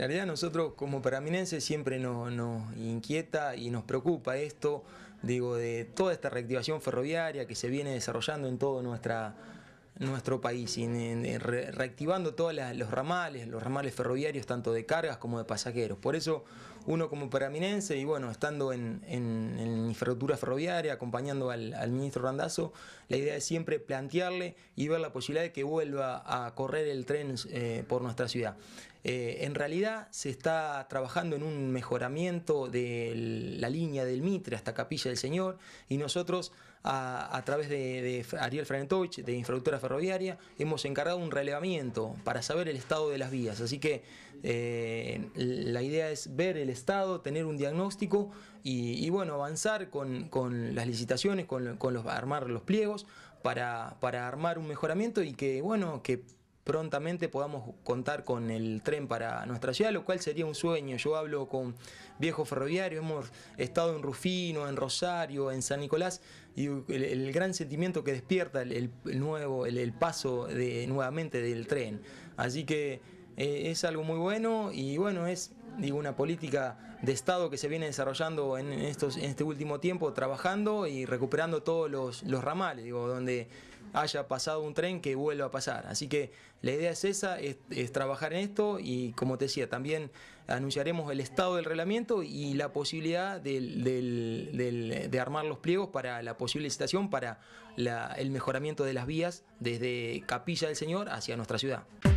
realidad nosotros como paraminenses siempre nos, nos, inquieta y nos preocupa esto, digo, de toda esta reactivación ferroviaria que se viene desarrollando en toda nuestra nuestro país, reactivando todos los ramales, los ramales ferroviarios, tanto de cargas como de pasajeros. Por eso, uno como paraminense, y bueno, estando en, en, infraestructura ferroviaria, acompañando al, ministro Randazo, la idea es siempre plantearle y ver la posibilidad de que vuelva a correr el tren eh, por nuestra ciudad. Eh, en realidad se está trabajando en un mejoramiento de la línea del Mitre hasta Capilla del Señor y nosotros a, través de, Ariel Franentovich, de Infraestructura Ferroviaria, hemos encargado un relevamiento para saber el estado de las vías. Así que eh, la idea es ver el estado, tener un diagnóstico y, bueno, avanzar con, las licitaciones, con, los, armar los pliegos para, para armar un mejoramiento y que, bueno, que prontamente podamos contar con el tren para nuestra ciudad, lo cual sería un sueño. Yo hablo con viejos ferroviarios, hemos estado en Rufino, en Rosario, en San Nicolás, y el, gran sentimiento que despierta el, nuevo, el, paso de, nuevamente del tren. Así que eh, es algo muy bueno y bueno, es digo, una política de Estado que se viene desarrollando en, estos, en este último tiempo, trabajando y recuperando todos los, los ramales, digo, donde haya pasado un tren que vuelva a pasar. Así que la idea es esa, es, trabajar en esto y como te decía, también anunciaremos el estado del reglamento y la posibilidad de armar los pliegos para la posible licitación para el mejoramiento de las vías desde Capilla del Señor hacia nuestra ciudad.